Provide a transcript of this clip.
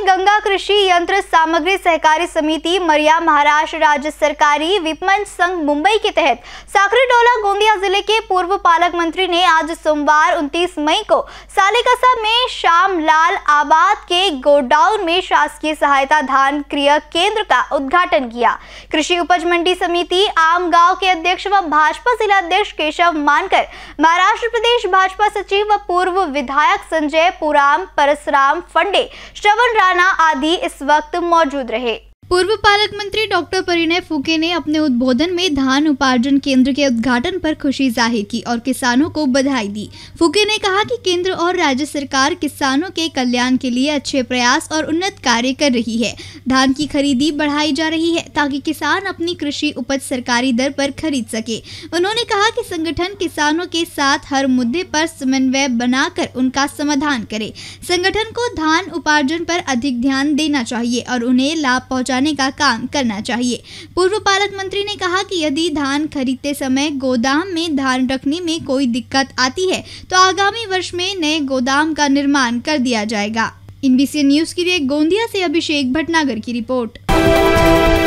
में गंगा कृषि यंत्र सामग्री सहकारी समिति मरिया महाराष्ट्र राज्य सरकारी विपणन संघ मुंबई के तहत साखरी डोला गोंदिया जिले जिले के पूर्व पालक मंत्री ने आज सोमवार 29 मई को सालिकसा में श्याम लाल आबाद के गोडाउन में शासकीय सहायता धान क्रिया केंद्र का उद्घाटन किया कृषि उपज मंडी समिति आम गांव के अध्यक्ष व भाजपा जिला अध्यक्ष केशव मानकर महाराष्ट्र प्रदेश भाजपा सचिव व पूर्व विधायक संजय पुराम परसराम फंडे श्रवण राणा आदि इस वक्त मौजूद रहे पूर्व पालक मंत्री डॉक्टर परिणय फुके ने अपने उद्बोधन में धान उपार्जन केंद्र के उद्घाटन पर खुशी जाहिर की और किसानों को बधाई दी फुके ने कहा कि केंद्र और राज्य सरकार किसानों के कल्याण के लिए अच्छे प्रयास और उन्नत कार्य कर रही है धान की खरीदी बढ़ाई जा रही है ताकि किसान अपनी कृषि उपज सरकारी दर पर खरीद सके उन्होंने कहा कि संगठन किसानों के साथ हर मुद्दे पर समन्वय बनाकर उनका समाधान करे संगठन को धान उपार्जन पर अधिक ध्यान देना चाहिए और उन्हें लाभ पहुँचा जाने का काम करना चाहिए पूर्व पालक मंत्री ने कहा कि यदि धान खरीदते समय गोदाम में धान रखने में कोई दिक्कत आती है तो आगामी वर्ष में नए गोदाम का निर्माण कर दिया जाएगा इन न्यूज के लिए गोंदिया से अभिषेक भटनागर की रिपोर्ट